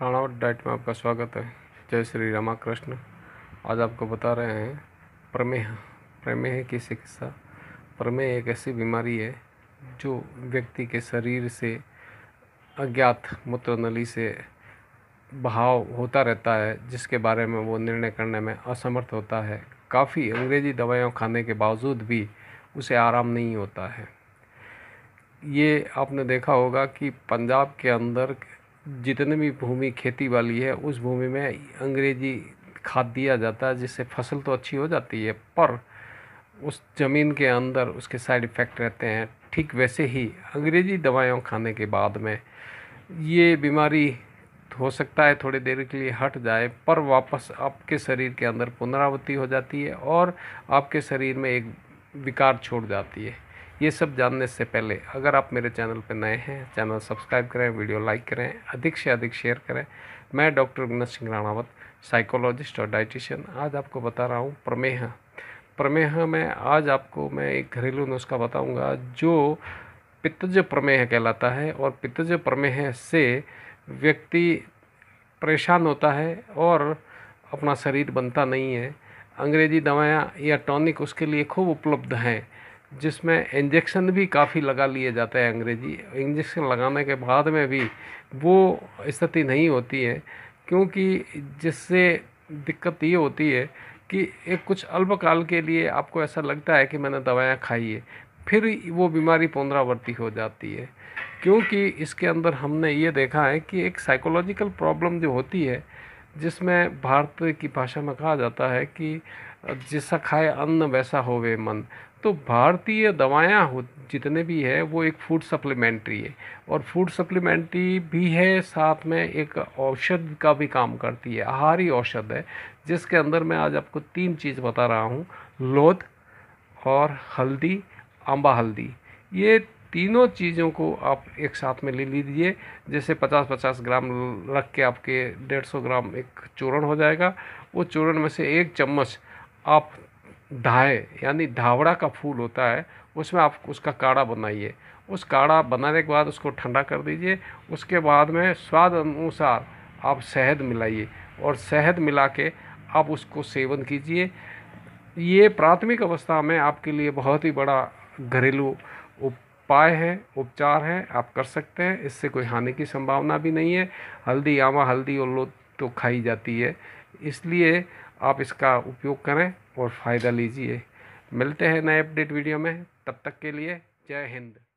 राणावट diet में आपका स्वागत है जय श्री रामा कृष्ण आज आपको बता रहे हैं प्रमेह प्रमेह की चिकित्सा प्रमेह एक ऐसी बीमारी है जो व्यक्ति के शरीर से अज्ञात मूत्र नली से बहाव होता रहता है जिसके बारे में वो निर्णय करने में असमर्थ होता है काफ़ी अंग्रेजी दवाइयों खाने के बावजूद भी उसे आराम नहीं होता है ये आपने देखा होगा कि पंजाब के अंदर जितनी भी भूमि खेती वाली है उस भूमि में अंग्रेजी खाद दिया जाता है जिससे फसल तो अच्छी हो जाती है पर उस ज़मीन के अंदर उसके साइड इफ़ेक्ट रहते हैं ठीक वैसे ही अंग्रेजी दवाइयों खाने के बाद में ये बीमारी हो सकता है थोड़ी देर के लिए हट जाए पर वापस आपके शरीर के अंदर पुनरावृत्ति हो जाती है और आपके शरीर में एक विकार छोड़ जाती है ये सब जानने से पहले अगर आप मेरे चैनल पर नए हैं चैनल सब्सक्राइब करें वीडियो लाइक करें अधिक से अधिक शेयर करें मैं डॉक्टर विनोद सिंह राणावत साइकोलॉजिस्ट और डाइटिशियन आज आपको बता रहा हूँ प्रमेह प्रमेह में आज आपको मैं एक घरेलू नुस्खा बताऊँगा जो पित्तज प्रमेह कहलाता है और पित्तज प्रमेह से व्यक्ति परेशान होता है और अपना शरीर बनता नहीं है अंग्रेजी दवाया या टॉनिक उसके लिए खूब उपलब्ध हैं जिसमें इंजेक्शन भी काफ़ी लगा लिए जाते हैं अंग्रेजी इंजेक्शन लगाने के बाद में भी वो स्थिति नहीं होती है क्योंकि जिससे दिक्कत ये होती है कि एक कुछ अल्पकाल के लिए आपको ऐसा लगता है कि मैंने दवाएं खाई है फिर वो बीमारी पुनरावर्ती हो जाती है क्योंकि इसके अंदर हमने ये देखा है कि एक साइकोलॉजिकल प्रॉब्लम जो होती है जिसमें भारत की भाषा में कहा जाता है कि जैसा खाए अन्न वैसा होवे मन तो भारतीय दवायाँ हो जितने भी है वो एक फूड सप्लीमेंट्री है और फूड सप्लीमेंट्री भी है साथ में एक औषध का भी काम करती है आहारी औषध है जिसके अंदर मैं आज आपको तीन चीज़ बता रहा हूँ लोध और हल्दी आंबा हल्दी ये तीनों चीज़ों को आप एक साथ में ले लीजिए जैसे 50-50 ग्राम रख के आपके 150 ग्राम एक चूरण हो जाएगा वो चूरण में से एक चम्मच आप ढाए यानी ढावड़ा का फूल होता है उसमें आप उसका काढ़ा बनाइए उस काढ़ा बनाने के बाद उसको ठंडा कर दीजिए उसके बाद में स्वाद अनुसार आप शहद मिलाइए और शहद मिला के आप उसको सेवन कीजिए ये प्राथमिक अवस्था में आपके लिए बहुत ही बड़ा घरेलू उप उपाय है उपचार है आप कर सकते हैं इससे कोई हानि की संभावना भी नहीं है हल्दी आमा हल्दी और लो तो खाई जाती है इसलिए आप इसका उपयोग करें और फ़ायदा लीजिए मिलते हैं नए अपडेट वीडियो में तब तक के लिए जय हिंद